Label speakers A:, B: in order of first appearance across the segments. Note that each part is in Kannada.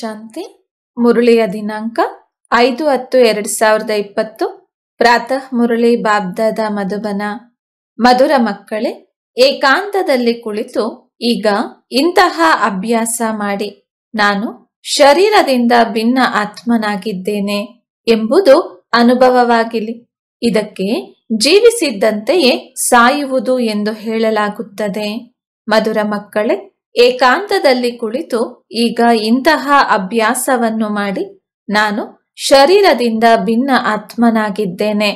A: ಶಾಂತಿ ಮುರುಳಿಯ ದಿನಾಂಕ ಐದು ಹತ್ತು ಎರಡ್ ಸಾವಿರದ ಇಪ್ಪತ್ತು ಪ್ರಾತಃ ಮುರುಳಿ ಬಾಬ್ದಾದ ಮಧುಬನ ಮಧುರ ಮಕ್ಕಳೇ ಏಕಾಂತದಲ್ಲಿ ಕುಳಿತು ಈಗ ಇಂತಹ ಅಭ್ಯಾಸ ಮಾಡಿ ನಾನು ಶರೀರದಿಂದ ಭಿನ್ನ ಆತ್ಮನಾಗಿದ್ದೇನೆ ಎಂಬುದು ಅನುಭವವಾಗಿಲಿ ಇದಕ್ಕೆ ಜೀವಿಸಿದ್ದಂತೆಯೇ ಸಾಯುವುದು ಎಂದು ಹೇಳಲಾಗುತ್ತದೆ ಮಧುರ ಮಕ್ಕಳೇ ಏಕಾಂತದಲ್ಲಿ ಕುಳಿತು ಈಗ ಇಂತಹ ಅಭ್ಯಾಸವನ್ನು ಮಾಡಿ ನಾನು ಶರೀರದಿಂದ ಭಿನ್ನ ಆತ್ಮನಾಗಿದ್ದೇನೆ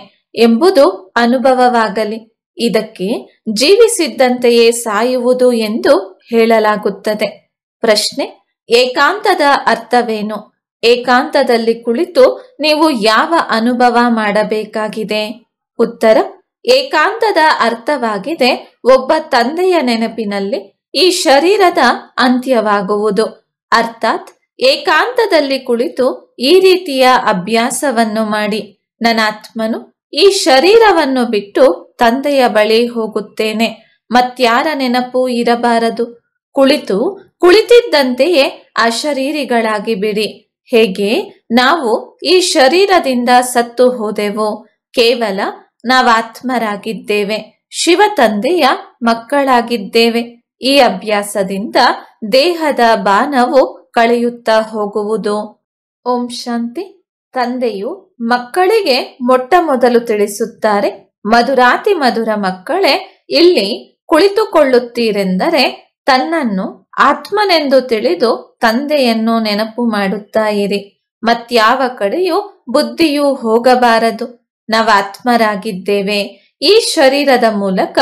A: ಎಂಬುದು ಅನುಭವವಾಗಲಿ ಇದಕ್ಕೆ ಜೀವಿಸಿದ್ದಂತೆಯೇ ಸಾಯುವುದು ಎಂದು ಹೇಳಲಾಗುತ್ತದೆ ಪ್ರಶ್ನೆ ಏಕಾಂತದ ಅರ್ಥವೇನು ಏಕಾಂತದಲ್ಲಿ ಕುಳಿತು ನೀವು ಯಾವ ಅನುಭವ ಮಾಡಬೇಕಾಗಿದೆ ಉತ್ತರ ಏಕಾಂತದ ಅರ್ಥವಾಗಿದೆ ಒಬ್ಬ ತಂದೆಯ ನೆನಪಿನಲ್ಲಿ ಈ ಶರೀರದ ಅಂತ್ಯವಾಗುವುದು ಅರ್ಥಾತ್ ಏಕಾಂತದಲ್ಲಿ ಕುಳಿತು ಈ ರೀತಿಯ ಅಭ್ಯಾಸವನ್ನು ಮಾಡಿ ನನ್ನ ಆತ್ಮನು ಈ ಶರೀರವನ್ನು ಬಿಟ್ಟು ತಂದೆಯ ಬಳಿ ಹೋಗುತ್ತೇನೆ ಮತ್ಯಾರ ನೆನಪು ಇರಬಾರದು ಕುಳಿತು ಕುಳಿತಿದ್ದಂತೆಯೇ ಅಶರೀರಿಗಳಾಗಿ ಬಿಡಿ ಹೇಗೆ ನಾವು ಈ ಶರೀರದಿಂದ ಸತ್ತು ಹೋದೆವು ಕೇವಲ ನಾವಾತ್ಮರಾಗಿದ್ದೇವೆ ಶಿವ ತಂದೆಯ ಮಕ್ಕಳಾಗಿದ್ದೇವೆ ಈ ಅಭ್ಯಾಸದಿಂದ ದೇಹದ ಬಾನವು ಕಳೆಯುತ್ತಾ ಹೋಗುವುದು ಓಂ ಶಾಂತಿ ತಂದೆಯು ಮಕ್ಕಳಿಗೆ ಮೊಟ್ಟ ಮೊದಲು ತಿಳಿಸುತ್ತಾರೆ ಮಧುರಾತಿ ಮಧುರ ಮಕ್ಕಳೇ ಇಲ್ಲಿ ಕುಳಿತುಕೊಳ್ಳುತ್ತೀರೆಂದರೆ ತನ್ನನ್ನು ಆತ್ಮನೆಂದು ತಿಳಿದು ತಂದೆಯನ್ನು ನೆನಪು ಮಾಡುತ್ತಾ ಇರಿ ಮತ್ಯಾವ ಕಡೆಯೂ ಬುದ್ಧಿಯೂ ಹೋಗಬಾರದು ನವಾತ್ಮರಾಗಿದ್ದೇವೆ ಈ ಶರೀರದ ಮೂಲಕ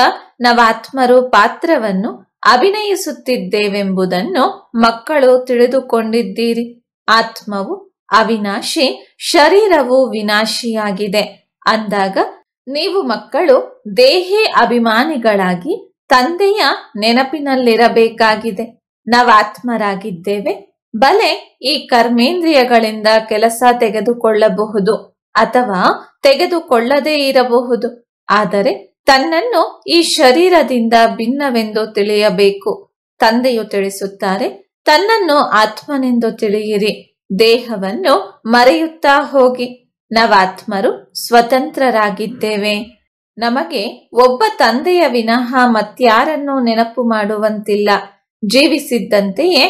A: ನವಾತ್ಮರು ಪಾತ್ರವನ್ನು ಅಭಿನಯಿಸುತ್ತಿದ್ದೇವೆಂಬುದನ್ನು ಮಕ್ಕಳು ತಿಳಿದುಕೊಂಡಿದ್ದೀರಿ ಆತ್ಮವು ಅವಿನಾಶಿ ಶರೀರವು ವಿನಾಶಿಯಾಗಿದೆ ಅಂದಾಗ ನೀವು ಮಕ್ಕಳು ದೇಹಿ ಅಭಿಮಾನಿಗಳಾಗಿ ತಂದೆಯ ನೆನಪಿನಲ್ಲಿರಬೇಕಾಗಿದೆ ನಾವಾತ್ಮರಾಗಿದ್ದೇವೆ ಬಲೆ ಈ ಕರ್ಮೇಂದ್ರಿಯಗಳಿಂದ ಕೆಲಸ ತೆಗೆದುಕೊಳ್ಳಬಹುದು ಅಥವಾ ತೆಗೆದುಕೊಳ್ಳದೇ ಇರಬಹುದು ಆದರೆ ತನ್ನನ್ನು ಈ ಶರೀರದಿಂದ ಭಿನ್ನವೆಂದು ತಿಳಿಯಬೇಕು ತಂದೆಯು ತಿಳಿಸುತ್ತಾರೆ ತನ್ನನ್ನು ಆತ್ಮನೆಂದು ತಿಳಿಯಿರಿ ದೇಹವನ್ನು ಮರೆಯುತ್ತಾ ಹೋಗಿ ನವಾತ್ಮರು ಸ್ವತಂತ್ರರಾಗಿದ್ದೇವೆ ನಮಗೆ ಒಬ್ಬ ತಂದೆಯ ವಿನಃ ಮತ್ಯಾರನ್ನು ನೆನಪು ಮಾಡುವಂತಿಲ್ಲ ಜೀವಿಸಿದ್ದಂತೆಯೇ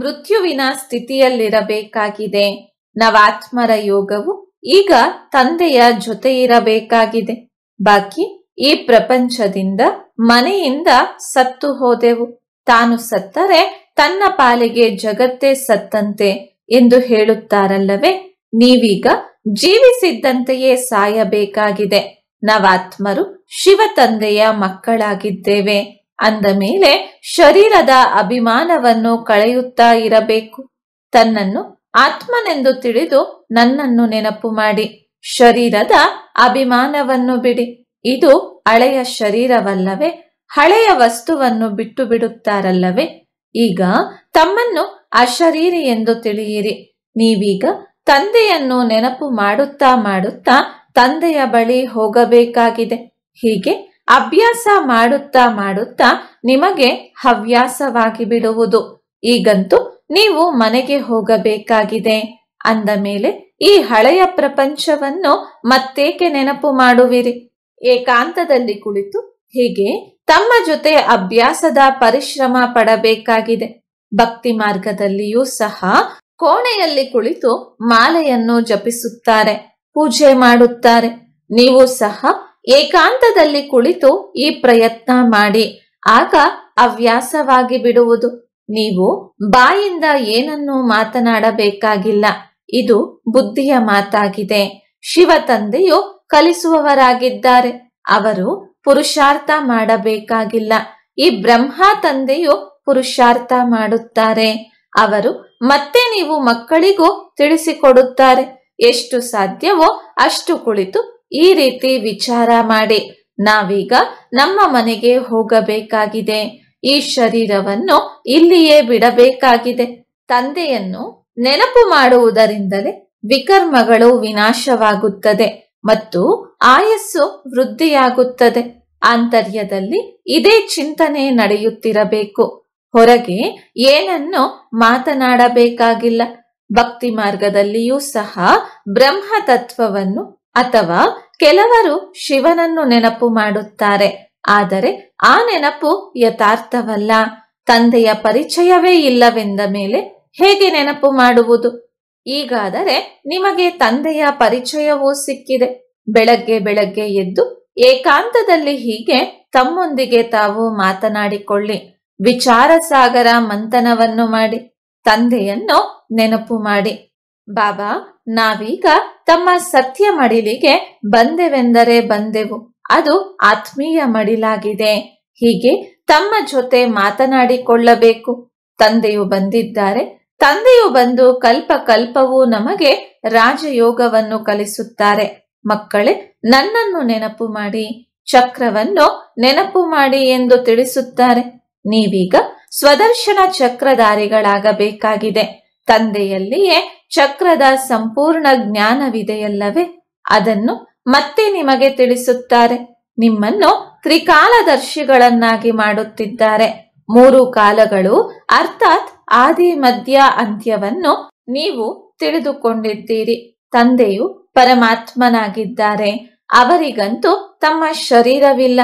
A: ಮೃತ್ಯುವಿನ ಸ್ಥಿತಿಯಲ್ಲಿರಬೇಕಾಗಿದೆ ನವಾತ್ಮರ ಯೋಗವು ಈಗ ತಂದೆಯ ಜೊತೆ ಇರಬೇಕಾಗಿದೆ ಬಾಕಿ ಈ ಪ್ರಪಂಚದಿಂದ ಮನೆಯಿಂದ ಸತ್ತು ಹೋದೆವು ತಾನು ಸತ್ತರೆ ತನ್ನ ಪಾಲಿಗೆ ಜಗತ್ತೇ ಸತ್ತಂತೆ ಎಂದು ಹೇಳುತ್ತಾರಲ್ಲವೇ ನೀವೀಗ ಜೀವಿಸಿದ್ದಂತೆಯೇ ಸಾಯಬೇಕಾಗಿದೆ ನವಾತ್ಮರು ಶಿವ ತಂದೆಯ ಮಕ್ಕಳಾಗಿದ್ದೇವೆ ಅಂದ ಮೇಲೆ ಶರೀರದ ಅಭಿಮಾನವನ್ನು ಕಳೆಯುತ್ತಾ ಇರಬೇಕು ತನ್ನನ್ನು ಆತ್ಮನೆಂದು ತಿಳಿದು ನನ್ನನ್ನು ನೆನಪು ಮಾಡಿ ಶರೀರದ ಅಭಿಮಾನವನ್ನು ಬಿಡಿ ಇದು ಹಳೆಯ ಶರೀರವಲ್ಲವೇ ಹಳೆಯ ವಸ್ತುವನ್ನು ಬಿಟ್ಟು ಬಿಡುತ್ತಾರಲ್ಲವೇ ಈಗ ತಮ್ಮನ್ನು ಅಶರೀರಿ ಎಂದು ತಿಳಿಯಿರಿ ನೀವೀಗ ತಂದೆಯನ್ನು ನೆನಪು ಮಾಡುತ್ತಾ ಮಾಡುತ್ತಾ ತಂದೆಯ ಬಳಿ ಹೋಗಬೇಕಾಗಿದೆ ಹೀಗೆ ಅಭ್ಯಾಸ ಮಾಡುತ್ತಾ ಮಾಡುತ್ತಾ ನಿಮಗೆ ಹವ್ಯಾಸವಾಗಿ ಬಿಡುವುದು ಈಗಂತೂ ನೀವು ಮನೆಗೆ ಹೋಗಬೇಕಾಗಿದೆ ಅಂದ ಮೇಲೆ ಈ ಹಳೆಯ ಪ್ರಪಂಚವನ್ನು ಮತ್ತೇಕೆ ನೆನಪು ಮಾಡುವಿರಿ ಏಕಾಂತದಲ್ಲಿ ಕುಳಿತು ಹೀಗೆ ತಮ್ಮ ಜೊತೆ ಅಭ್ಯಾಸದ ಪರಿಶ್ರಮ ಪಡಬೇಕಾಗಿದೆ ಭಕ್ತಿ ಮಾರ್ಗದಲ್ಲಿಯೂ ಸಹ ಕೋಣೆಯಲ್ಲಿ ಕುಳಿತು ಮಾಲೆಯನ್ನು ಜಪಿಸುತ್ತಾರೆ ಪೂಜೆ ಮಾಡುತ್ತಾರೆ ನೀವು ಸಹ ಏಕಾಂತದಲ್ಲಿ ಕುಳಿತು ಈ ಪ್ರಯತ್ನ ಮಾಡಿ ಆಗ ಅವ್ಯಾಸವಾಗಿ ಬಿಡುವುದು ನೀವು ಬಾಯಿಂದ ಏನನ್ನು ಮಾತನಾಡಬೇಕಾಗಿಲ್ಲ ಇದು ಬುದ್ಧಿಯ ಮಾತಾಗಿದೆ ಶಿವ ತಂದೆಯು ಕಲಿಸುವವರಾಗಿದ್ದಾರೆ ಅವರು ಪುರುಷಾರ್ಥ ಮಾಡಬೇಕಾಗಿಲ್ಲ ಈ ಬ್ರಹ್ಮ ತಂದೆಯು ಪುರುಷಾರ್ಥ ಮಾಡುತ್ತಾರೆ ಅವರು ಮತ್ತೆ ನೀವು ಮಕ್ಕಳಿಗೂ ತಿಳಿಸಿಕೊಡುತ್ತಾರೆ ಎಷ್ಟು ಸಾಧ್ಯವೋ ಅಷ್ಟು ಕುಳಿತು ಈ ರೀತಿ ವಿಚಾರ ಮಾಡಿ ನಾವೀಗ ನಮ್ಮ ಮನೆಗೆ ಹೋಗಬೇಕಾಗಿದೆ ಈ ಶರೀರವನ್ನು ಇಲ್ಲಿಯೇ ಬಿಡಬೇಕಾಗಿದೆ ತಂದೆಯನ್ನು ನೆನಪು ಮಾಡುವುದರಿಂದಲೇ ವಿಕರ್ಮಗಳು ವಿನಾಶವಾಗುತ್ತದೆ ಮತ್ತು ಆಯಸ್ಸು ವೃದ್ಧಿಯಾಗುತ್ತದೆ ಆಂತರ್ಯದಲ್ಲಿ ಇದೇ ಚಿಂತನೆ ನಡೆಯುತ್ತಿರಬೇಕು ಹೊರಗೆ ಏನನ್ನು ಮಾತನಾಡಬೇಕಾಗಿಲ್ಲ ಭಕ್ತಿ ಮಾರ್ಗದಲ್ಲಿಯೂ ಸಹ ಬ್ರಹ್ಮ ತತ್ವವನ್ನು ಅಥವಾ ಕೆಲವರು ಶಿವನನ್ನು ನೆನಪು ಮಾಡುತ್ತಾರೆ ಆದರೆ ಆ ನೆನಪು ಯಥಾರ್ಥವಲ್ಲ ತಂದೆಯ ಪರಿಚಯವೇ ಇಲ್ಲವೆಂದ ಮೇಲೆ ಹೇಗೆ ನೆನಪು ಮಾಡುವುದು ಈಗಾದರೆ ನಿಮಗೆ ತಂದೆಯ ಪರಿಚಯವೂ ಸಿಕ್ಕಿದೆ ಬೆಳಗ್ಗೆ ಬೆಳಗ್ಗೆ ಎದ್ದು ಏಕಾಂತದಲ್ಲಿ ಹೀಗೆ ತಮ್ಮೊಂದಿಗೆ ತಾವು ಮಾತನಾಡಿಕೊಳ್ಳಿ ವಿಚಾರ ಸಾಗರ ಮಂಥನವನ್ನು ಮಾಡಿ ತಂದೆಯನ್ನು ನೆನಪು ಮಾಡಿ ಬಾಬಾ ನಾವೀಗ ತಮ್ಮ ಸತ್ಯ ಮಡಿಲಿಗೆ ಬಂದೆವೆಂದರೆ ಬಂದೆವು ಅದು ಆತ್ಮೀಯ ಮಡಿಲಾಗಿದೆ ಹೀಗೆ ತಮ್ಮ ಜೊತೆ ಮಾತನಾಡಿಕೊಳ್ಳಬೇಕು ತಂದೆಯು ಬಂದಿದ್ದಾರೆ ತಂದೆಯು ಬಂದು ಕಲ್ಪ ಕಲ್ಪವೂ ನಮಗೆ ರಾಜಯೋಗವನ್ನು ಕಲಿಸುತ್ತಾರೆ ಮಕ್ಕಳೇ ನನ್ನನ್ನು ನೆನಪು ಮಾಡಿ ಚಕ್ರವನ್ನು ನೆನಪು ಮಾಡಿ ಎಂದು ತಿಳಿಸುತ್ತಾರೆ ನೀವೀಗ ಸ್ವದರ್ಶನ ಚಕ್ರಧಾರಿಗಳಾಗಬೇಕಾಗಿದೆ ತಂದೆಯಲ್ಲಿಯೇ ಚಕ್ರದ ಸಂಪೂರ್ಣ ಜ್ಞಾನವಿದೆಯಲ್ಲವೇ ಅದನ್ನು ಮತ್ತೆ ನಿಮಗೆ ತಿಳಿಸುತ್ತಾರೆ ನಿಮ್ಮನ್ನು ತ್ರಿಕಾಲದರ್ಶಿಗಳನ್ನಾಗಿ ಮಾಡುತ್ತಿದ್ದಾರೆ ಮೂರು ಕಾಲಗಳು ಅರ್ಥಾತ್ ಆದಿ ಮಧ್ಯ ಅಂತ್ಯವನ್ನು ನೀವು ತಿಳಿದುಕೊಂಡಿದ್ದೀರಿ ತಂದೆಯು ಪರಮಾತ್ಮನಾಗಿದ್ದಾರೆ ಅವರಿಗಂತೂ ತಮ್ಮ ಶರೀರವಿಲ್ಲ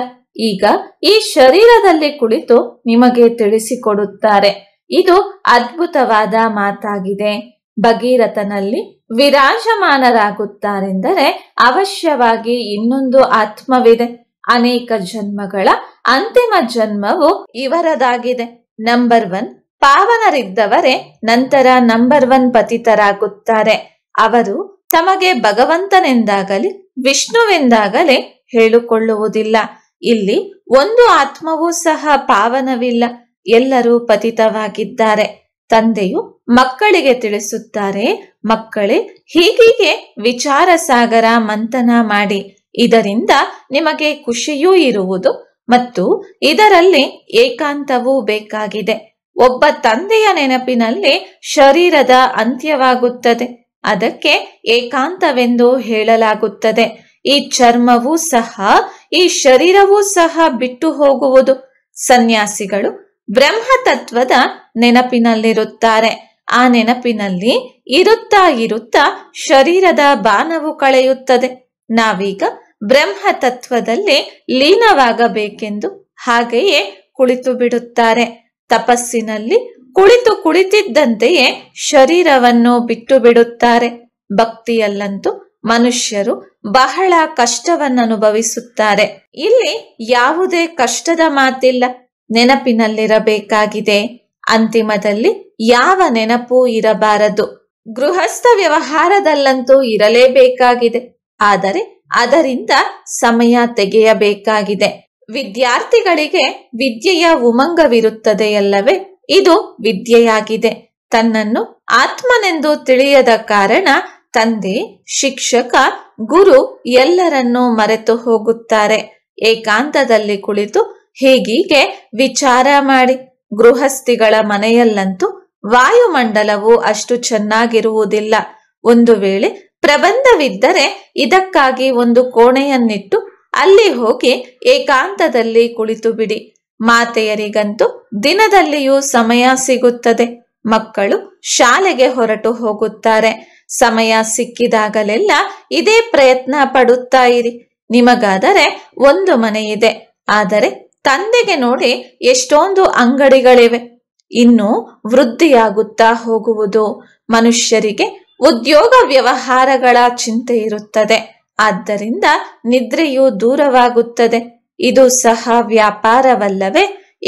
A: ಈಗ ಈ ಶರೀರದಲ್ಲಿ ಕುಳಿತು ನಿಮಗೆ ತಿಳಿಸಿಕೊಡುತ್ತಾರೆ ಇದು ಅದ್ಭುತವಾದ ಮಾತಾಗಿದೆ ಭಗೀರಥನಲ್ಲಿ ವಿರಾಜಮಾನರಾಗುತ್ತಾರೆಂದರೆ ಅವಶ್ಯವಾಗಿ ಇನ್ನೊಂದು ಆತ್ಮವಿದೆ ಅನೇಕ ಜನ್ಮಗಳ ಅಂತಿಮ ಜನ್ಮವು ಇವರದಾಗಿದೆ ನಂಬರ್ ಒನ್ ಪಾವನರಿದ್ದವರೇ ನಂತರ ನಂಬರ್ ಒನ್ ಪತಿತರಾಗುತ್ತಾರೆ ಅವರು ತಮಗೆ ಭಗವಂತನೆಂದಾಗಲಿ ವಿಷ್ಣುವೆಂದಾಗಲೇ ಹೇಳಿಕೊಳ್ಳುವುದಿಲ್ಲ ಇಲ್ಲಿ ಒಂದು ಆತ್ಮವೂ ಸಹ ಪಾವನವಿಲ್ಲ ಎಲ್ಲರೂ ಪತಿತವಾಗಿದ್ದಾರೆ ತಂದೆಯು ಮಕ್ಕಳಿಗೆ ತಿಳಿಸುತ್ತಾರೆ ಮಕ್ಕಳೇ ಹೀಗೀಗೆ ವಿಚಾರ ಸಾಗರ ಮಂಥನ ಮಾಡಿ ಇದರಿಂದ ನಿಮಗೆ ಖುಷಿಯೂ ಇರುವುದು ಮತ್ತು ಇದರಲ್ಲಿ ಏಕಾಂತವೂ ಬೇಕಾಗಿದೆ ಒಬ್ಬ ತಂದೆಯ ನೆನಪಿನಲ್ಲಿ ಶರೀರದ ಅಂತ್ಯವಾಗುತ್ತದೆ ಅದಕ್ಕೆ ಏಕಾಂತವೆಂದು ಹೇಳಲಾಗುತ್ತದೆ ಈ ಚರ್ಮವೂ ಸಹ ಈ ಶರೀರವೂ ಸಹ ಬಿಟ್ಟು ಹೋಗುವುದು ಸನ್ಯಾಸಿಗಳು ಬ್ರಹ್ಮ ತತ್ವದ ನೆನಪಿನಲ್ಲಿರುತ್ತಾರೆ ಆ ನೆನಪಿನಲ್ಲಿ ಇರುತ್ತಾ ಇರುತ್ತಾ ಶರೀರದ ಬಾನವು ಕಳೆಯುತ್ತದೆ ನಾವೀಗ ಬ್ರಹ್ಮ ತತ್ವದಲ್ಲಿ ಲೀನವಾಗಬೇಕೆಂದು ಹಾಗೆಯೇ ಕುಳಿತು ಬಿಡುತ್ತಾರೆ ತಪಸ್ಸಿನಲ್ಲಿ ಕುಳಿತು ಕುಳಿತಿದ್ದಂತೆಯೇ ಶರೀರವನ್ನು ಬಿಟ್ಟು ಬಿಡುತ್ತಾರೆ ಭಕ್ತಿಯಲ್ಲಂತೂ ಮನುಷ್ಯರು ಬಹಳ ಕಷ್ಟವನ್ನನುಭವಿಸುತ್ತಾರೆ ಇಲ್ಲಿ ಯಾವುದೇ ಕಷ್ಟದ ಮಾತಿಲ್ಲ ನೆನಪಿನಲ್ಲಿರಬೇಕಾಗಿದೆ ಅಂತಿಮದಲ್ಲಿ ಯಾವ ನೆನಪೂ ಇರಬಾರದು ಗೃಹಸ್ಥ ವ್ಯವಹಾರದಲ್ಲಂತೂ ಇರಲೇಬೇಕಾಗಿದೆ ಆದರೆ ಅದರಿಂದ ಸಮಯ ತೆಗೆಯಬೇಕಾಗಿದೆ ವಿದ್ಯಾರ್ಥಿಗಳಿಗೆ ವಿದ್ಯೆಯ ಉಮಂಗವಿರುತ್ತದೆಯಲ್ಲವೇ ಇದು ವಿದ್ಯೆಯಾಗಿದೆ ತನ್ನನ್ನು ಆತ್ಮನೆಂದು ತಿಳಿಯದ ಕಾರಣ ತಂದೆ ಶಿಕ್ಷಕ ಗುರು ಎಲ್ಲರನ್ನೂ ಮರೆತು ಹೋಗುತ್ತಾರೆ ಏಕಾಂತದಲ್ಲಿ ಕುಳಿತು ಹೀಗೀಗೆ ವಿಚಾರ ಮಾಡಿ ಗೃಹಸ್ಥಿಗಳ ಮನೆಯಲ್ಲಂತೂ ವಾಯುಮಂಡಲವು ಅಷ್ಟು ಚೆನ್ನಾಗಿರುವುದಿಲ್ಲ ಒಂದು ವೇಳೆ ಪ್ರಬಂಧವಿದ್ದರೆ ಇದಕ್ಕಾಗಿ ಒಂದು ಕೋಣೆಯನ್ನಿಟ್ಟು ಅಲ್ಲಿ ಹೋಗಿ ಏಕಾಂತದಲ್ಲಿ ಕುಳಿತು ಬಿಡಿ ಮಾತೆಯರಿಗಂತೂ ದಿನದಲ್ಲಿಯೂ ಸಮಯ ಸಿಗುತ್ತದೆ ಮಕ್ಕಳು ಶಾಲೆಗೆ ಹೊರಟು ಹೋಗುತ್ತಾರೆ ಸಮಯ ಸಿಕ್ಕಿದಾಗಲೆಲ್ಲ ಇದೇ ಪ್ರಯತ್ನ ಪಡುತ್ತಾ ಇರಿ ನಿಮಗಾದರೆ ಒಂದು ಮನೆಯಿದೆ ಆದರೆ ತಂದೆಗೆ ನೋಡಿ ಎಷ್ಟೊಂದು ಅಂಗಡಿಗಳಿವೆ ಇನ್ನು ವೃದ್ಧಿಯಾಗುತ್ತಾ ಹೋಗುವುದು ಮನುಷ್ಯರಿಗೆ ಉದ್ಯೋಗ ವ್ಯವಹಾರಗಳ ಚಿಂತೆ ಇರುತ್ತದೆ ಆದ್ದರಿಂದ ನಿದ್ರೆಯು ದೂರವಾಗುತ್ತದೆ ಇದು ಸಹ ವ್ಯಾಪಾರವಲ್ಲವೇ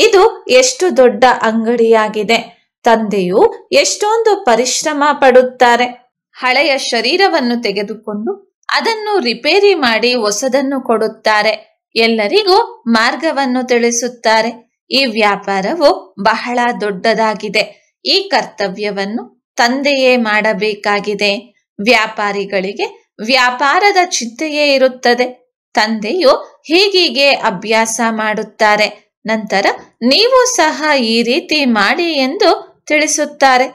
A: ಇದು ಎಷ್ಟು ದೊಡ್ಡ ಅಂಗಡಿಯಾಗಿದೆ ತಂದೆಯು ಎಷ್ಟೊಂದು ಪರಿಶ್ರಮ ಪಡುತ್ತಾರೆ ಹಳೆಯ ಶರೀರವನ್ನು ತೆಗೆದುಕೊಂಡು ಅದನ್ನು ರಿಪೇರಿ ಮಾಡಿ ಹೊಸದನ್ನು ಕೊಡುತ್ತಾರೆ ಎಲ್ಲರಿಗೂ ಮಾರ್ಗವನ್ನು ತಿಳಿಸುತ್ತಾರೆ ಈ ವ್ಯಾಪಾರವು ಬಹಳ ದೊಡ್ಡದಾಗಿದೆ ಈ ಕರ್ತವ್ಯವನ್ನು ತಂದೆಯೇ ಮಾಡಬೇಕಾಗಿದೆ ವ್ಯಾಪಾರಿಗಳಿಗೆ ವ್ಯಾಪಾರದ ಚಿಂತೆಯೇ ಇರುತ್ತದೆ ತಂದೆಯು ಹೀಗೀಗೆ ಅಭ್ಯಾಸ ಮಾಡುತ್ತಾರೆ ನಂತರ ನೀವು ಸಹ ಈ ರೀತಿ ಮಾಡಿ ಎಂದು ತಿಳಿಸುತ್ತಾರೆ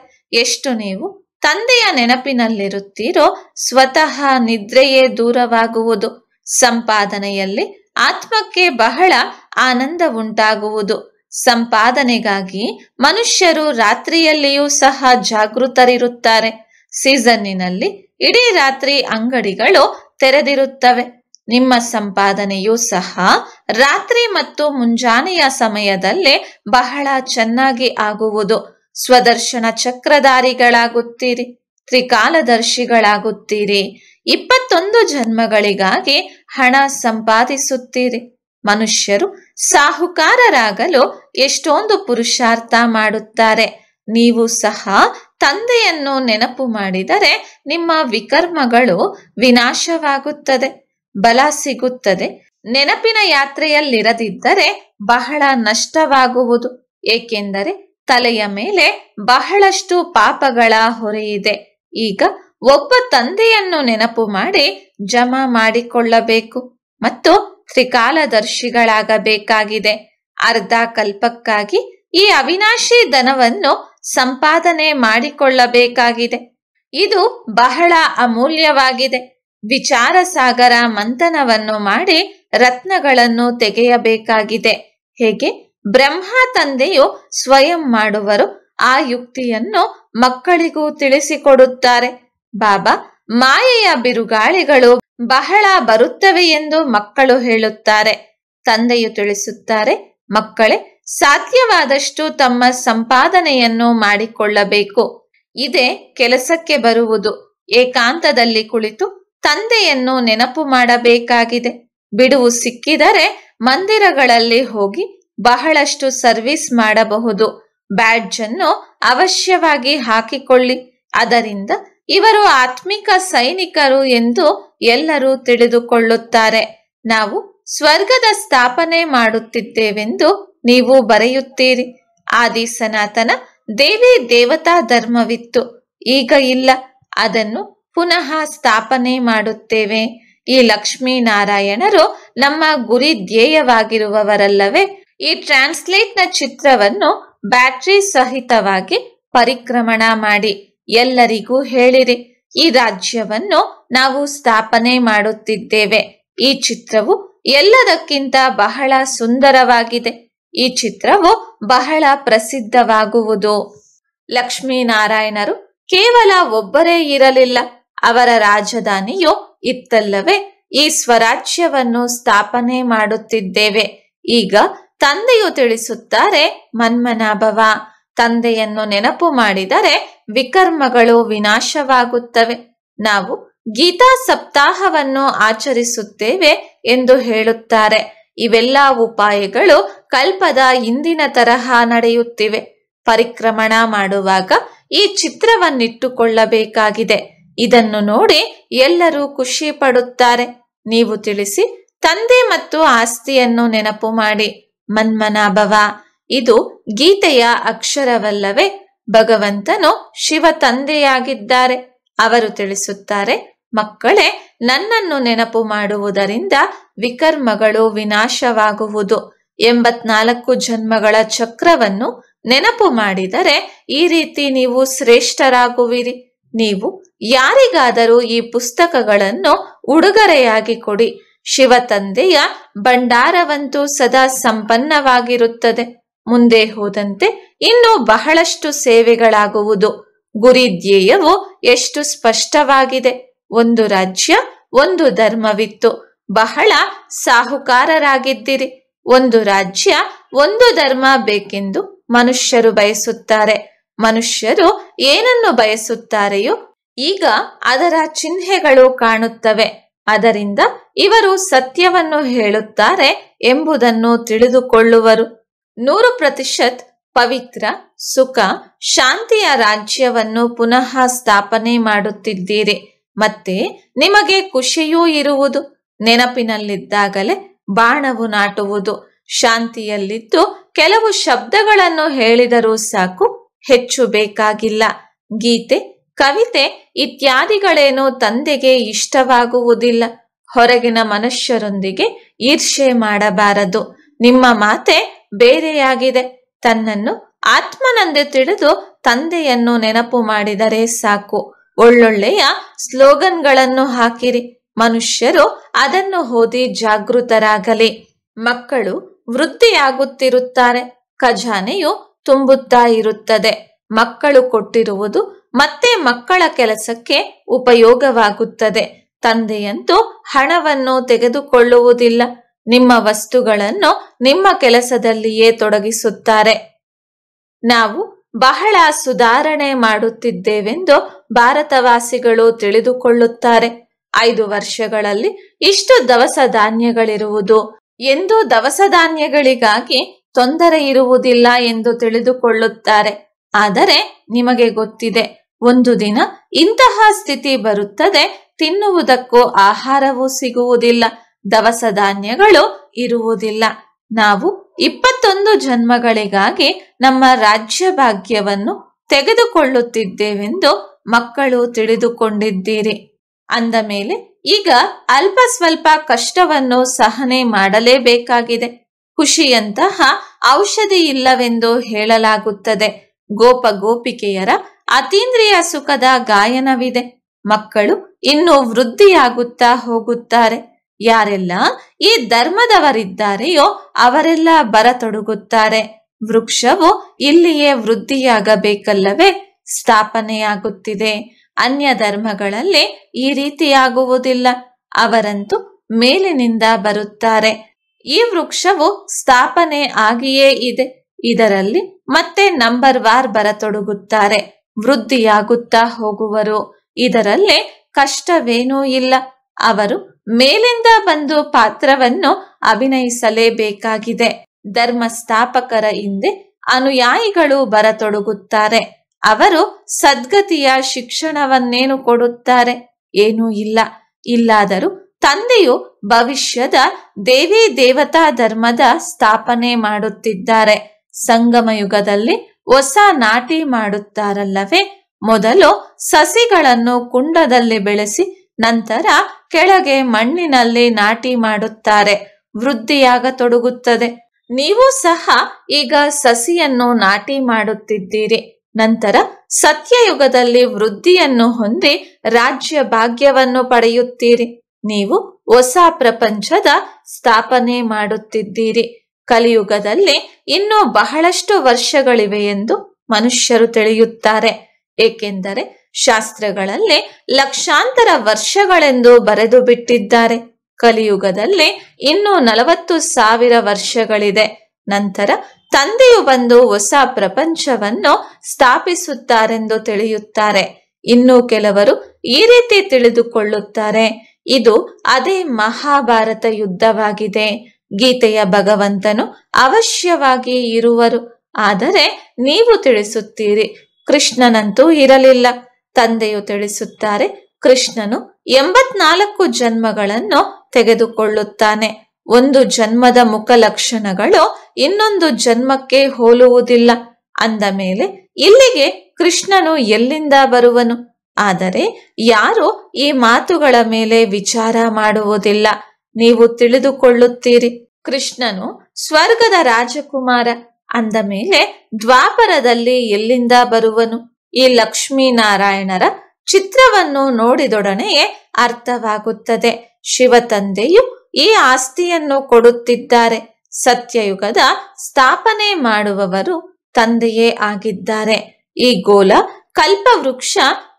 A: ಎಷ್ಟು ನೀವು ತಂದೆಯ ನೆನಪಿನಲ್ಲಿರುತ್ತೀರೋ ಸ್ವತಃ ನಿದ್ರೆಯೇ ದೂರವಾಗುವುದು ಸಂಪಾದನೆಯಲ್ಲಿ ಆತ್ಮಕ್ಕೆ ಬಹಳ ಆನಂದ ಉಂಟಾಗುವುದು ಸಂಪಾದನೆಗಾಗಿ ಮನುಷ್ಯರು ರಾತ್ರಿಯಲ್ಲಿಯೂ ಸಹ ಜಾಗೃತರಿರುತ್ತಾರೆ ಸೀಸನ್ನಿನಲ್ಲಿ ಇಡೀ ರಾತ್ರಿ ಅಂಗಡಿಗಳು ತೆರೆದಿರುತ್ತವೆ ನಿಮ್ಮ ಸಂಪಾದನೆಯೂ ಸಹ ರಾತ್ರಿ ಮತ್ತು ಮುಂಜಾನೆಯ ಸಮಯದಲ್ಲಿ ಬಹಳ ಚೆನ್ನಾಗಿ ಆಗುವುದು ಸ್ವದರ್ಶನ ಚಕ್ರಧಾರಿಗಳಾಗುತ್ತೀರಿ ತ್ರಿಕಾಲದರ್ಶಿಗಳಾಗುತ್ತೀರಿ ಇಪ್ಪತ್ತೊಂದು ಜನ್ಮಗಳಿಗಾಗಿ ಹಣ ಸಂಪಾದಿಸುತ್ತೀರಿ ಮನುಷ್ಯರು ಸಾಹುಕಾರರಾಗಲು ಎಷ್ಟೊಂದು ಪುರುಷಾರ್ಥ ಮಾಡುತ್ತಾರೆ ನೀವು ಸಹ ತಂದೆಯನ್ನು ನೆನಪು ಮಾಡಿದರೆ ನಿಮ್ಮ ವಿಕರ್ಮಗಳು ವಿನಾಶವಾಗುತ್ತದೆ ಬಲ ಸಿಗುತ್ತದೆ ನೆನಪಿನ ಯಾತ್ರೆಯಲ್ಲಿರದಿದ್ದರೆ ಬಹಳ ನಷ್ಟವಾಗುವುದು ಏಕೆಂದರೆ ತಲೆಯ ಮೇಲೆ ಬಹಳಷ್ಟು ಪಾಪಗಳ ಹೊರೆಯಿದೆ ಈಗ ಒಬ್ಬ ತಂದೆಯನ್ನು ನೆನಪು ಮಾಡಿ ಜಮಾ ಮಾಡಿಕೊಳ್ಳಬೇಕು ಮತ್ತು ತ್ರಿಕಾಲದರ್ಶಿಗಳಾಗಬೇಕಾಗಿದೆ ಅರ್ಧ ಕಲ್ಪಕ್ಕಾಗಿ ಈ ಅವಿನಾಶಿ ಧನವನ್ನು ಸಂಪಾದನೆ ಮಾಡಿಕೊಳ್ಳಬೇಕಾಗಿದೆ ಇದು ಬಹಳ ಅಮೂಲ್ಯವಾಗಿದೆ ವಿಚಾರ ಸಾಗರ ಮಂಥನವನ್ನು ಮಾಡಿ ರತ್ನಗಳನ್ನು ತೆಗೆಯಬೇಕಾಗಿದೆ ಹೇಗೆ ಬ್ರಹ್ಮ ತಂದೆಯು ಸ್ವಯಂ ಮಾಡುವರು ಆ ಯುಕ್ತಿಯನ್ನು ಮಕ್ಕಳಿಗೂ ತಿಳಿಸಿಕೊಡುತ್ತಾರೆ ಬಾಬಾ ಮಾಯೆಯ ಬಿರುಗಾಳಿಗಳು ಬಹಳ ಬರುತ್ತವೆ ಎಂದು ಮಕ್ಕಳು ಹೇಳುತ್ತಾರೆ ತಂದೆಯು ತಿಳಿಸುತ್ತಾರೆ ಮಕ್ಕಳೇ ಸಾಧ್ಯವಾದಷ್ಟು ತಮ್ಮ ಸಂಪಾದನೆಯನ್ನು ಮಾಡಿಕೊಳ್ಳಬೇಕು ಇದೇ ಕೆಲಸಕ್ಕೆ ಬರುವುದು ಏಕಾಂತದಲ್ಲಿ ಕುಳಿತು ತಂದೆಯನ್ನು ನೆನಪು ಮಾಡಬೇಕಾಗಿದೆ ಬಿಡುವು ಸಿಕ್ಕಿದರೆ ಮಂದಿರಗಳಲ್ಲಿ ಹೋಗಿ ಬಹಳಷ್ಟು ಸರ್ವಿಸ್ ಮಾಡಬಹುದು ಬ್ಯಾಡ್ಜ್ ಅನ್ನು ಅವಶ್ಯವಾಗಿ ಹಾಕಿಕೊಳ್ಳಿ ಅದರಿಂದ ಇವರು ಆತ್ಮಿಕ ಸೈನಿಕರು ಎಂದು ಎಲ್ಲರೂ ತಿಳಿದುಕೊಳ್ಳುತ್ತಾರೆ ನಾವು ಸ್ವರ್ಗದ ಸ್ಥಾಪನೆ ಮಾಡುತ್ತಿದ್ದೇವೆಂದು ನೀವು ಬರೆಯುತ್ತೀರಿ ಆದಿ ಸನಾತನ ದೇವಿ ದೇವತಾ ಧರ್ಮವಿತ್ತು ಈಗ ಇಲ್ಲ ಅದನ್ನು ಪುನಃ ಸ್ಥಾಪನೆ ಮಾಡುತ್ತೇವೆ ಈ ಲಕ್ಷ್ಮೀನಾರಾಯಣರು ನಮ್ಮ ಗುರಿ ಧ್ಯೇಯವಾಗಿರುವವರಲ್ಲವೇ ಈ ಟ್ರಾನ್ಸ್ಲೇಟ್ನ ಚಿತ್ರವನ್ನು ಬ್ಯಾಟ್ರಿ ಸಹಿತವಾಗಿ ಪರಿಕ್ರಮಣ ಮಾಡಿ ಎಲ್ಲರಿಗೂ ಹೇಳಿರಿ ಈ ರಾಜ್ಯವನ್ನು ನಾವು ಸ್ಥಾಪನೆ ಮಾಡುತ್ತಿದ್ದೇವೆ ಈ ಚಿತ್ರವು ಎಲ್ಲದಕ್ಕಿಂತ ಬಹಳ ಸುಂದರವಾಗಿದೆ ಈ ಚಿತ್ರವು ಬಹಳ ಪ್ರಸಿದ್ಧವಾಗುವುದು ಲಕ್ಷ್ಮೀನಾರಾಯಣರು ಕೇವಲ ಒಬ್ಬರೇ ಇರಲಿಲ್ಲ ಅವರ ರಾಜಧಾನಿಯು ಇತ್ತಲ್ಲವೇ ಈ ಸ್ವರಾಜ್ಯವನ್ನು ಸ್ಥಾಪನೆ ಮಾಡುತ್ತಿದ್ದೇವೆ ಈಗ ತಂದೆಯು ತಿಳಿಸುತ್ತಾರೆ ಮನ್ಮನಾಭವ ತಂದೆಯನ್ನು ನೆನಪು ಮಾಡಿದರೆ ವಿಕರ್ಮಗಳು ವಿನಾಶವಾಗುತ್ತವೆ ನಾವು ಗೀತಾ ಸಪ್ತಾಹವನ್ನು ಆಚರಿಸುತ್ತೇವೆ ಎಂದು ಹೇಳುತ್ತಾರೆ ಇವೆಲ್ಲ ಉಪಾಯಗಳು ಕಲ್ಪದ ಇಂದಿನ ತರಹ ನಡೆಯುತ್ತಿವೆ ಪರಿಕ್ರಮಣ ಮಾಡುವಾಗ ಈ ಚಿತ್ರವನ್ನಿಟ್ಟುಕೊಳ್ಳಬೇಕಾಗಿದೆ ಇದನ್ನು ನೋಡಿ ಎಲ್ಲರೂ ಖುಷಿ ಪಡುತ್ತಾರೆ ನೀವು ತಿಳಿಸಿ ತಂದೆ ಮತ್ತು ಆಸ್ತಿಯನ್ನು ನೆನಪು ಮಾಡಿ ಮನ್ಮನಾಭವ ಇದು ಗೀತೆಯ ಅಕ್ಷರವಲ್ಲವೇ ಭಗವಂತನು ಶಿವ ತಂದೆಯಾಗಿದ್ದಾರೆ ಅವರು ತಿಳಿಸುತ್ತಾರೆ ಮಕ್ಕಳೇ ನನ್ನನ್ನು ನೆನಪು ಮಾಡುವುದರಿಂದ ವಿಕರ್ಮಗಳು ವಿನಾಶವಾಗುವುದು ಎಂಬತ್ನಾಲ್ಕು ಜನ್ಮಗಳ ಚಕ್ರವನ್ನು ನೆನಪು ಮಾಡಿದರೆ ಈ ರೀತಿ ನೀವು ಶ್ರೇಷ್ಠರಾಗುವಿರಿ ನೀವು ಯಾರಿಗಾದರೂ ಈ ಪುಸ್ತಕಗಳನ್ನು ಉಡುಗೊರೆಯಾಗಿ ಕೊಡಿ ಶಿವ ತಂದೆಯ ಭಂಡಾರವಂತೂ ಸದಾ ಸಂಪನ್ನವಾಗಿರುತ್ತದೆ ಮುಂದೆ ಹೋದಂತೆ ಇನ್ನೂ ಬಹಳಷ್ಟು ಸೇವೆಗಳಾಗುವುದು ಗುರಿ ಧ್ಯೇಯವು ಎಷ್ಟು ಸ್ಪಷ್ಟವಾಗಿದೆ ಒಂದು ರಾಜ್ಯ ಒಂದು ಧರ್ಮವಿತ್ತು ಬಹಳ ಸಾಹುಕಾರರಾಗಿದ್ದೀರಿ ಒಂದು ರಾಜ್ಯ ಒಂದು ಧರ್ಮ ಬೇಕೆಂದು ಮನುಷ್ಯರು ಬಯಸುತ್ತಾರೆ ಮನುಷ್ಯರು ಏನನ್ನು ಬಯಸುತ್ತಾರೆಯೋ ಈಗ ಅದರ ಚಿಹ್ನೆಗಳು ಕಾಣುತ್ತವೆ ಅದರಿಂದ ಇವರು ಸತ್ಯವನ್ನು ಹೇಳುತ್ತಾರೆ ಎಂಬುದನ್ನು ತಿಳಿದುಕೊಳ್ಳುವರು ನೂರು ಪ್ರತಿಶತ್ ಪವಿತ್ರ ಸುಖ ಶಾಂತಿಯ ರಾಜ್ಯವನ್ನು ಪುನಃ ಸ್ಥಾಪನೆ ಮಾಡುತ್ತಿದ್ದೀರಿ ಮತ್ತೆ ನಿಮಗೆ ಖುಷಿಯೂ ಇರುವುದು ನೆನಪಿನಲ್ಲಿದ್ದಾಗಲೇ ಬಾಣವು ನಾಟುವುದು ಶಾಂತಿಯಲ್ಲಿದ್ದು ಕೆಲವು ಶಬ್ದಗಳನ್ನು ಹೇಳಿದರೂ ಸಾಕು ಹೆಚ್ಚು ಬೇಕಾಗಿಲ್ಲ ಗೀತೆ ಕವಿತೆ ಇತ್ಯಾದಿಗಳೇನು ತಂದೆಗೆ ಇಷ್ಟವಾಗುವುದಿಲ್ಲ ಹೊರಗಿನ ಮನುಷ್ಯರೊಂದಿಗೆ ಈರ್ಷೆ ಮಾಡಬಾರದು ನಿಮ್ಮ ಮಾತೆ ಬೇರೆಯಾಗಿದೆ ತನ್ನನ್ನು ಆತ್ಮನಂದೆ ತಿಳಿದು ತಂದೆಯನ್ನು ನೆನಪು ಮಾಡಿದರೆ ಸಾಕು ಒಳ್ಳೊಳ್ಳೆಯ ಸ್ಲೋಗನ್ಗಳನ್ನು ಹಾಕಿರಿ ಮನುಷ್ಯರು ಅದನ್ನು ಓದಿ ಜಾಗೃತರಾಗಲಿ ಮಕ್ಕಳು ವೃದ್ಧಿಯಾಗುತ್ತಿರುತ್ತಾರೆ ಖಜಾನೆಯು ತುಂಬುತ್ತಾ ಇರುತ್ತದೆ ಮಕ್ಕಳು ಕೊಟ್ಟಿರುವುದು ಮತ್ತೆ ಮಕ್ಕಳ ಕೆಲಸಕ್ಕೆ ಉಪಯೋಗವಾಗುತ್ತದೆ ತಂದೆಯಂತೂ ಹಣವನ್ನು ತೆಗೆದುಕೊಳ್ಳುವುದಿಲ್ಲ ನಿಮ್ಮ ವಸ್ತುಗಳನ್ನು ನಿಮ್ಮ ಕೆಲಸದಲ್ಲಿಯೇ ತೊಡಗಿಸುತ್ತಾರೆ ನಾವು ಬಹಳ ಸುಧಾರಣೆ ಮಾಡುತ್ತಿದ್ದೇವೆಂದು ಭಾರತವಾಸಿಗಳು ತಿಳಿದುಕೊಳ್ಳುತ್ತಾರೆ ಐದು ವರ್ಷಗಳಲ್ಲಿ ಇಷ್ಟು ದವಸ ಧಾನ್ಯಗಳಿರುವುದು ಎಂದು ದವಸ ಧಾನ್ಯಗಳಿಗಾಗಿ ತೊಂದರೆ ಇರುವುದಿಲ್ಲ ಎಂದು ತಿಳಿದುಕೊಳ್ಳುತ್ತಾರೆ ಆದರೆ ನಿಮಗೆ ಗೊತ್ತಿದೆ ಒಂದು ದಿನ ಇಂತಹ ಸ್ಥಿತಿ ಬರುತ್ತದೆ ತಿನ್ನುವುದಕ್ಕೂ ಆಹಾರವೂ ಸಿಗುವುದಿಲ್ಲ ದವಸ ಧಾನ್ಯಗಳು ಇರುವುದಿಲ್ಲ ನಾವು ಇಪ್ಪತ್ತೊಂದು ಜನ್ಮಗಳಿಗಾಗಿ ನಮ್ಮ ರಾಜ್ಯ ಭಾಗ್ಯವನ್ನು ತೆಗೆದುಕೊಳ್ಳುತ್ತಿದ್ದೇವೆಂದು ಮಕ್ಕಳು ತಿಳಿದುಕೊಂಡಿದ್ದೀರಿ ಅಂದ ಮೇಲೆ ಈಗ ಅಲ್ಪ ಸ್ವಲ್ಪ ಕಷ್ಟವನ್ನು ಸಹನೆ ಮಾಡಲೇಬೇಕಾಗಿದೆ ಖುಷಿಯಂತಹ ಔಷಧಿ ಇಲ್ಲವೆಂದು ಹೇಳಲಾಗುತ್ತದೆ ಗೋಪ ಗೋಪಿಕೆಯರ ಅತೀಂದ್ರಿಯ ಸುಖದ ಗಾಯನವಿದೆ ಮಕ್ಕಳು ಇನ್ನೂ ವೃದ್ಧಿಯಾಗುತ್ತಾ ಹೋಗುತ್ತಾರೆ ಯಾರೆಲ್ಲ ಈ ಧರ್ಮದವರಿದ್ದಾರೆಯೋ ಅವರೆಲ್ಲ ಬರತೊಡಗುತ್ತಾರೆ ವೃಕ್ಷವು ಇಲ್ಲಿಯೇ ವೃದ್ಧಿಯಾಗಬೇಕಲ್ಲವೇ ಸ್ಥಾಪನೆಯಾಗುತ್ತಿದೆ ಅನ್ಯ ಧರ್ಮಗಳಲ್ಲಿ ಈ ರೀತಿಯಾಗುವುದಿಲ್ಲ ಅವರಂತೂ ಮೇಲಿನಿಂದ ಬರುತ್ತಾರೆ ಈ ವೃಕ್ಷವು ಸ್ಥಾಪನೆ ಆಗಿಯೇ ಇದೆ ಇದರಲ್ಲಿ ಮತ್ತೆ ನಂಬರ್ ವಾರ್ ಬರತೊಡಗುತ್ತಾರೆ ವೃದ್ಧಿಯಾಗುತ್ತಾ ಹೋಗುವರು ಇದರಲ್ಲಿ ಕಷ್ಟವೇನೂ ಇಲ್ಲ ಅವರು ಮೇಲಿಂದ ಬಂದು ಪಾತ್ರವನ್ನು ಅಭಿನಯಿಸಲೇಬೇಕಾಗಿದೆ ಧರ್ಮ ಸ್ಥಾಪಕರ ಹಿಂದೆ ಅನುಯಾಯಿಗಳು ಬರತೊಡಗುತ್ತಾರೆ ಅವರು ಸದ್ಗತಿಯ ಶಿಕ್ಷಣವನ್ನೇನು ಕೊಡುತ್ತಾರೆ ಏನೂ ಇಲ್ಲ ಇಲ್ಲಾದರೂ ತಂದೆಯು ಭವಿಷ್ಯದ ದೇವಿ ದೇವತಾ ಧರ್ಮದ ಸ್ಥಾಪನೆ ಮಾಡುತ್ತಿದ್ದಾರೆ ಸಂಗಮಯುಗದಲ್ಲಿ ಹೊಸ ನಾಟಿ ಮಾಡುತ್ತಾರಲ್ಲವೇ ಮೊದಲು ಸಸಿಗಳನ್ನು ಕುಂಡದಲ್ಲಿ ಬೆಳೆಸಿ ನಂತರ ಕೆಳಗೆ ಮಣ್ಣಿನಲ್ಲಿ ನಾಟಿ ಮಾಡುತ್ತಾರೆ ವೃದ್ಧಿಯಾಗ ತೊಡಗುತ್ತದೆ ನೀವು ಸಹ ಈಗ ಸಸಿಯನ್ನು ನಾಟಿ ಮಾಡುತ್ತಿದ್ದೀರಿ ನಂತರ ಸತ್ಯಯುಗದಲ್ಲಿ ವೃದ್ಧಿಯನ್ನು ಹೊಂದಿ ರಾಜ್ಯ ಭಾಗ್ಯವನ್ನು ಪಡೆಯುತ್ತೀರಿ ನೀವು ಹೊಸ ಪ್ರಪಂಚದ ಸ್ಥಾಪನೆ ಮಾಡುತ್ತಿದ್ದೀರಿ ಕಲಿಯುಗದಲ್ಲಿ ಇನ್ನೂ ಬಹಳಷ್ಟು ವರ್ಷಗಳಿವೆ ಎಂದು ಮನುಷ್ಯರು ತಿಳಿಯುತ್ತಾರೆ ಏಕೆಂದರೆ ಶಾಸ್ತ್ರಗಳಲ್ಲಿ ಲಕ್ಷಾಂತರ ವರ್ಷಗಳೆಂದು ಬರೆದು ಬಿಟ್ಟಿದ್ದಾರೆ ಕಲಿಯುಗದಲ್ಲಿ ಇನ್ನೂ ನಲವತ್ತು ಸಾವಿರ ವರ್ಷಗಳಿದೆ ನಂತರ ತಂದೆಯು ಬಂದು ಹೊಸ ಪ್ರಪಂಚವನ್ನು ಸ್ಥಾಪಿಸುತ್ತಾರೆಂದು ತಿಳಿಯುತ್ತಾರೆ ಇನ್ನು ಕೆಲವರು ಈ ರೀತಿ ತಿಳಿದುಕೊಳ್ಳುತ್ತಾರೆ ಇದು ಅದೇ ಮಹಾಭಾರತ ಯುದ್ಧವಾಗಿದೆ ಗೀತೆಯ ಭಗವಂತನು ಅವಶ್ಯವಾಗಿ ಇರುವರು ಆದರೆ ನೀವು ತಿಳಿಸುತ್ತೀರಿ ಕೃಷ್ಣನಂತೂ ಇರಲಿಲ್ಲ ತಂದೆಯು ತಿಳಿಸುತ್ತಾರೆ ಕೃಷ್ಣನು ಎಂಬತ್ನಾಲ್ಕು ಜನ್ಮಗಳನ್ನು ತೆಗೆದುಕೊಳ್ಳುತ್ತಾನೆ ಒಂದು ಜನ್ಮದ ಮುಖ ಲಕ್ಷಣಗಳು ಇನ್ನೊಂದು ಜನ್ಮಕ್ಕೆ ಹೋಲುವುದಿಲ್ಲ ಅಂದ ಮೇಲೆ ಇಲ್ಲಿಗೆ ಕೃಷ್ಣನು ಎಲ್ಲಿಂದ ಬರುವನು ಆದರೆ ಯಾರು ಈ ಮಾತುಗಳ ಮೇಲೆ ವಿಚಾರ ಮಾಡುವುದಿಲ್ಲ ನೀವು ತಿಳಿದುಕೊಳ್ಳುತ್ತೀರಿ ಕೃಷ್ಣನು ಸ್ವರ್ಗದ ರಾಜಕುಮಾರ ಅಂದ ಮೇಲೆ ದ್ವಾಪರದಲ್ಲಿ ಎಲ್ಲಿಂದ ಬರುವನು ಈ ಲಕ್ಷ್ಮೀನಾರಾಯಣರ ಚಿತ್ರವನ್ನು ನೋಡಿದೊಡನೆಯೇ ಅರ್ಥವಾಗುತ್ತದೆ ಶಿವತಂದೆಯು ಈ ಆಸ್ತಿಯನ್ನು ಕೊಡುತ್ತಿದ್ದಾರೆ ಸತ್ಯಯುಗದ ಸ್ಥಾಪನೆ ಮಾಡುವವರು ತಂದೆಯೇ ಆಗಿದ್ದಾರೆ ಈ ಗೋಲ ಕಲ್ಪವೃಕ್ಷ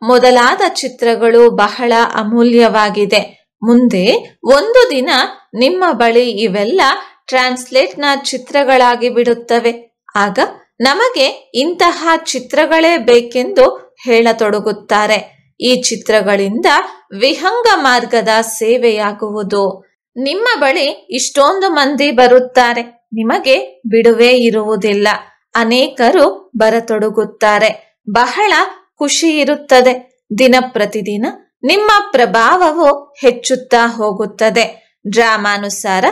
A: ಮೊದಲಾದ ಚಿತ್ರಗಳು ಬಹಳ ಅಮೂಲ್ಯವಾಗಿದೆ ಮುಂದೆ ಒಂದು ದಿನ ನಿಮ್ಮ ಬಳಿ ಇವೆಲ್ಲ ಟ್ರಾನ್ಸ್ಲೇಟ್ನ ಚಿತ್ರಗಳಾಗಿ ಬಿಡುತ್ತವೆ ಆಗ ನಮಗೆ ಇಂತಹ ಚಿತ್ರಗಳೇ ಬೇಕೆಂದು ಹೇಳತೊಡಗುತ್ತಾರೆ ಈ ಚಿತ್ರಗಳಿಂದ ವಿಹಂಗ ಮಾರ್ಗದ ಸೇವೆಯಾಗುವುದು ನಿಮ್ಮ ಬಳಿ ಇಷ್ಟೊಂದು ಮಂದಿ ಬರುತ್ತಾರೆ ನಿಮಗೆ ಬಿಡುವೆ ಇರುವುದಿಲ್ಲ ಅನೇಕರು ಬರತೊಡಗುತ್ತಾರೆ ಬಹಳ ಖುಷಿ ಇರುತ್ತದೆ ದಿನ ಪ್ರತಿದಿನ ನಿಮ್ಮ ಪ್ರಭಾವವು ಹೆಚ್ಚುತ್ತಾ ಹೋಗುತ್ತದೆ ಡ್ರಾಮಾನುಸಾರ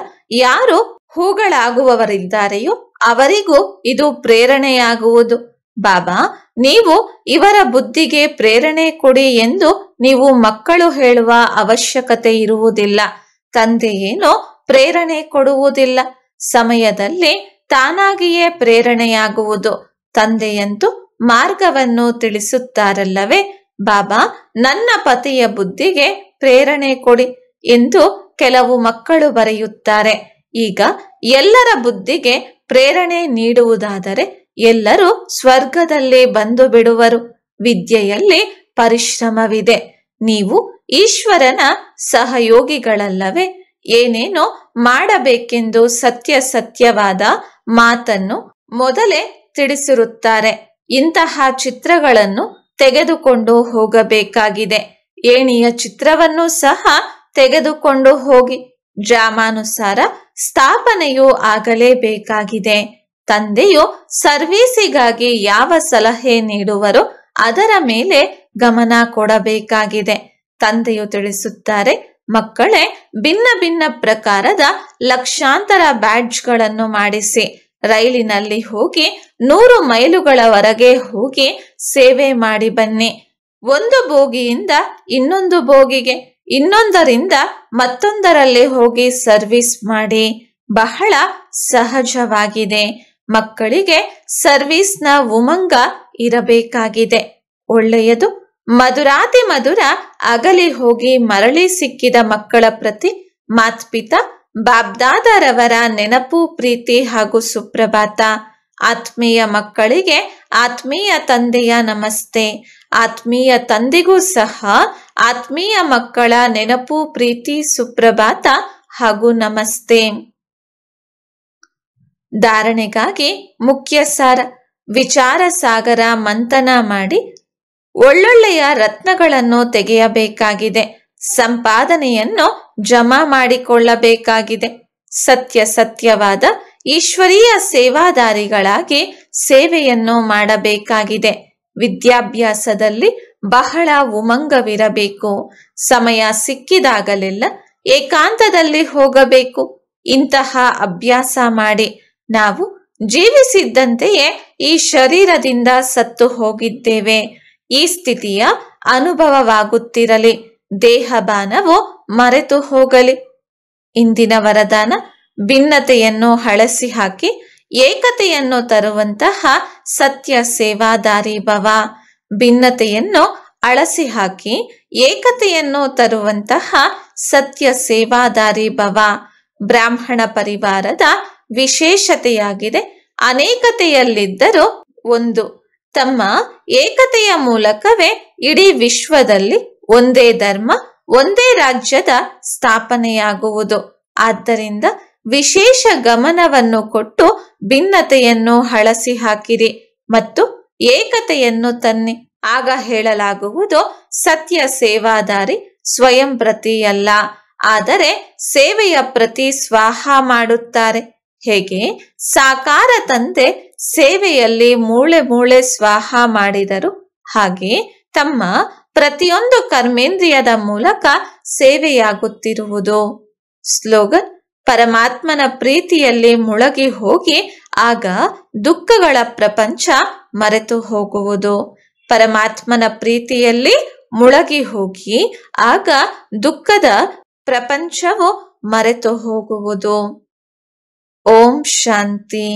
A: ಯಾರು ಹೂಗಳಾಗುವವರಿದ್ದಾರೆಯೋ ಅವರಿಗೂ ಇದು ಪ್ರೇರಣೆಯಾಗುವುದು ಬಾಬಾ ನೀವು ಇವರ ಬುದ್ಧಿಗೆ ಪ್ರೇರಣೆ ಕೊಡಿ ಎಂದು ನೀವು ಮಕ್ಕಳು ಹೇಳುವ ಅವಶ್ಯಕತೆ ಇರುವುದಿಲ್ಲ ತಂದೆಯೇನು ಪ್ರೇರಣೆ ಕೊಡುವುದಿಲ್ಲ ಸಮಯದಲ್ಲಿ ತಾನಾಗಿಯೇ ಪ್ರೇರಣೆಯಾಗುವುದು ತಂದೆಯಂತೂ ಮಾರ್ಗವನ್ನು ತಿಳಿಸುತ್ತಾರಲ್ಲವೇ ಬಾಬಾ ನನ್ನ ಪತಿಯ ಬುದ್ಧಿಗೆ ಪ್ರೇರಣೆ ಕೊಡಿ ಎಂದು ಕೆಲವು ಮಕ್ಕಳು ಬರೆಯುತ್ತಾರೆ ಈಗ ಎಲ್ಲರ ಬುದ್ಧಿಗೆ ಪ್ರೇರಣೆ ನೀಡುವುದಾದರೆ ಎಲ್ಲರೂ ಸ್ವರ್ಗದಲ್ಲಿ ಬಂದು ಬಿಡುವರು ವಿದ್ಯೆಯಲ್ಲಿ ಪರಿಶ್ರಮವಿದೆ ನೀವು ಈಶ್ವರನ ಸಹಯೋಗಿಗಳಲ್ಲವೇ ಏನೇನೋ ಮಾಡಬೇಕೆಂದು ಸತ್ಯ ಸತ್ಯವಾದ ಮಾತನ್ನು ಮೊದಲೇ ತಿಳಿಸಿರುತ್ತಾರೆ ಇಂತಹ ಚಿತ್ರಗಳನ್ನು ತೆಗೆದುಕೊಂಡು ಹೋಗಬೇಕಾಗಿದೆ ಏಣಿಯ ಚಿತ್ರವನ್ನು ಸಹ ತೆಗೆದುಕೊಂಡು ಹೋಗಿ ಜಾಮಾನುಸಾರ ಸ್ಥಾಪನೆಯೂ ಆಗಲೇಬೇಕಾಗಿದೆ ತಂದೆಯು ಸರ್ವೀಸಿಗಾಗಿ ಯಾವ ಸಲಹೆ ನೀಡುವರೋ ಅದರ ಮೇಲೆ ಗಮನ ಕೊಡಬೇಕಾಗಿದೆ ತಂದೆಯು ತಿಳಿಸುತ್ತಾರೆ ಮಕ್ಕಳೇ ಭಿನ್ನ ಭಿನ್ನ ಪ್ರಕಾರದ ಲಕ್ಷಾಂತರ ಬ್ಯಾಡ್ಜ್ಗಳನ್ನು ಮಾಡಿಸಿ ರೈಲಿನಲ್ಲಿ ಹೋಗಿ ನೂರು ಮೈಲುಗಳವರೆಗೆ ಹೋಗಿ ಸೇವೆ ಮಾಡಿ ಬನ್ನಿ ಒಂದು ಬೋಗಿಯಿಂದ ಇನ್ನೊಂದು ಬೋಗಿಗೆ ಇನ್ನೊಂದರಿಂದ ಮತ್ತೊಂದರಲ್ಲಿ ಹೋಗಿ ಸರ್ವಿಸ್ ಮಾಡಿ ಬಹಳ ಸಹಜವಾಗಿದೆ ಮಕ್ಕಳಿಗೆ ಸರ್ವಿಸ್ನ ಉಮಂಗ ಇರಬೇಕಾಗಿದೆ ಒಳ್ಳೆಯದು ಮಧುರಾತಿ ಮಧುರ ಅಗಲಿ ಹೋಗಿ ಮರಳಿ ಸಿಕ್ಕಿದ ಮಕ್ಕಳ ಪ್ರತಿ ಮಾತ್ಪಿತ ಬಾಬ್ದಾದರವರ ನೆನಪು ಪ್ರೀತಿ ಹಾಗೂ ಸುಪ್ರಭಾತ ಆತ್ಮೀಯ ಮಕ್ಕಳಿಗೆ ಆತ್ಮೀಯ ತಂದೆಯ ನಮಸ್ತೆ ಆತ್ಮೀಯ ತಂದೆಗೂ ಸಹ ಆತ್ಮೀಯ ಮಕ್ಕಳ ನೆನಪು ಪ್ರೀತಿ ಸುಪ್ರಭಾತ ಹಾಗೂ ನಮಸ್ತೆ ಧಾರಣೆಗಾಗಿ ಮುಖ್ಯ ಸಾರ ವಿಚಾರ ಸಾಗರ ಮಂಥನ ಮಾಡಿ ಒಳ್ಳೊಳ್ಳೆಯ ರತ್ನಗಳನ್ನು ತೆಗೆಯಬೇಕಾಗಿದೆ ಸಂಪಾದನೆಯನ್ನು ಜಮಾ ಮಾಡಿಕೊಳ್ಳಬೇಕಾಗಿದೆ ಸತ್ಯ ಸತ್ಯವಾದ ಈಶ್ವರೀಯ ಸೇವಾದಾರಿಗಳಾಗಿ ಸೇವೆಯನ್ನು ಮಾಡಬೇಕಾಗಿದೆ ವಿದ್ಯಾಭ್ಯಾಸದಲ್ಲಿ ಬಹಳ ಉಮಂಗವಿರಬೇಕು ಸಮಯ ಸಿಕ್ಕಿದಾಗಲೆಲ್ಲ ಏಕಾಂತದಲ್ಲಿ ಹೋಗಬೇಕು ಇಂತಹ ಅಭ್ಯಾಸ ಮಾಡಿ ನಾವು ಜೀವಿಸಿದ್ದಂತೆಯೇ ಈ ಶರೀರದಿಂದ ಸತ್ತು ಹೋಗಿದ್ದೇವೆ ಈ ಸ್ಥಿತಿಯ ಅನುಭವವಾಗುತ್ತಿರಲಿ ದೇಹ ಬಾನವು ಮರೆತು ಹೋಗಲಿ ಇಂದಿನ ವರದಾನ ಭಿನ್ನತೆಯನ್ನು ಹಳಸಿ ಹಾಕಿ ಏಕತೆಯನ್ನು ತರುವಂತಹ ಸತ್ಯ ಸೇವಾದಾರಿ ಭವ ಭಿನ್ನತೆಯನ್ನು ಅಳಸಿ ಹಾಕಿ ಏಕತೆಯನ್ನು ತರುವಂತಹ ಸತ್ಯ ಸೇವಾದಾರಿ ಭವ ಬ್ರಾಹ್ಮಣ ಪರಿವಾರದ ವಿಶೇಷತೆಯಾಗಿದೆ ಅನೇಕತೆಯಲ್ಲಿದ್ದರೂ ಒಂದು ತಮ್ಮ ಏಕತೆಯ ಮೂಲಕವೇ ಇಡೀ ವಿಶ್ವದಲ್ಲಿ ಒಂದೇ ಧರ್ಮ ಒಂದೇ ರಾಜ್ಯದ ಸ್ಥಾಪನೆಯಾಗುವುದು ಆದ್ದರಿಂದ ವಿಶೇಷ ಗಮನವನ್ನು ಕೊಟ್ಟು ಭಿನ್ನತೆಯನ್ನು ಹಳಸಿ ಹಾಕಿರಿ ಮತ್ತು ಏಕತೆಯನ್ನು ತನ್ನಿ ಆಗ ಹೇಳಲಾಗುವುದು ಸತ್ಯ ಸೇವಾದಾರಿ ಸ್ವಯಂ ಪ್ರತಿಯಲ್ಲ ಆದರೆ ಸೇವೆಯ ಪ್ರತಿ ಸ್ವಾಹ ಮಾಡುತ್ತಾರೆ ಹೇಗೆ ಸಾಕಾರ ತಂದೆ ಸೇವೆಯಲ್ಲಿ ಮೂಳೆ ಮೂಳೆ ಸ್ವಾಹ ಮಾಡಿದರು ಹಾಗೆ ತಮ್ಮ ಪ್ರತಿಯೊಂದು ಕರ್ಮೇಂದ್ರಿಯದ ಮೂಲಕ ಸೇವೆಯಾಗುತ್ತಿರುವುದು ಸ್ಲೋಗನ್ ಪರಮಾತ್ಮನ ಪ್ರೀತಿಯಲ್ಲಿ ಮುಳಗಿ ಹೋಗಿ ಆಗ ದುಃಖಗಳ ಪ್ರಪಂಚ ಮರೆತು ಹೋಗುವುದು ಪರಮಾತ್ಮನ ಪ್ರೀತಿಯಲ್ಲಿ ಮುಳಗಿ ಹೋಗಿ ಆಗ ದುಃಖದ ಪ್ರಪಂಚವು ಮರೆತು ಹೋಗುವುದು ಓಂ ಶಾಂತಿ